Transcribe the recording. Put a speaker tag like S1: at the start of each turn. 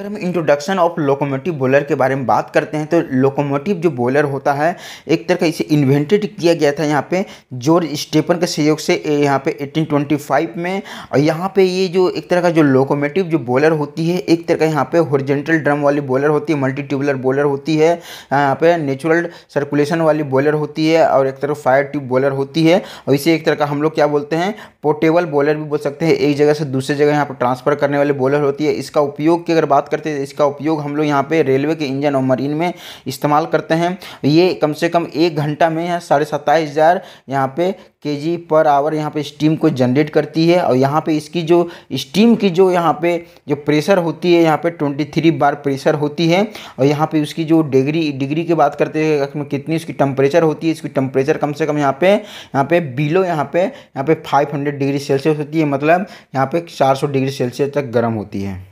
S1: अगर हम introduction of locomotive bowler के बारे में बात करते हैं तो लोकोमोटिव जो बॉलर होता है एक तरह का इसे इन्वेंटेड किया गया था यहाँ पे जॉर्ज स्टेपन के सहयोग से यहाँ पे 1825 में और यहाँ पे ये जो एक तरह का जो लोकोमोटिव जो बॉलर होती है एक तरह का यहाँ पे हॉरिजेंटल ड्रम वाली बॉलर होती है मल्टी ट्यूबुलर बॉलर होती है यहाँ पर नेचुरल सर्कुलेशन वाली बॉलर होती है और एक तरह फायर ट्यूब बॉलर होती है और इसे एक तरह का हम लोग क्या बोलते हैं पोर्टेबल बॉलर भी बोल सकते हैं एक जगह से दूसरे जगह यहाँ पर ट्रांसफ़र करने वाली बॉलर होती है इसका उपयोग की अगर बात करते हैं इसका उपयोग हम लोग यहाँ पे रेलवे के इंजन और मरीन में इस्तेमाल करते हैं ये कम से कम एक घंटा में साढ़े सत्ताईस हज़ार यहाँ पे के जी पर आवर यहाँ पे स्टीम को जनरेट करती है और यहाँ पे इसकी जो स्टीम की जो यहाँ पे जो प्रेशर होती है यहाँ पे 23 बार प्रेशर होती है और यहाँ पे उसकी जो डिग्री डिग्री की बात करते हैं कितनी उसकी टम्परेचर होती है इसकी टम्परेचर कम से कम यहाँ पे यहाँ पे बिलो यहाँ पे यहाँ पे 500 डिग्री सेल्सियस होती है मतलब यहाँ पे सौ डिग्री सेल्सियस तक गर्म होती है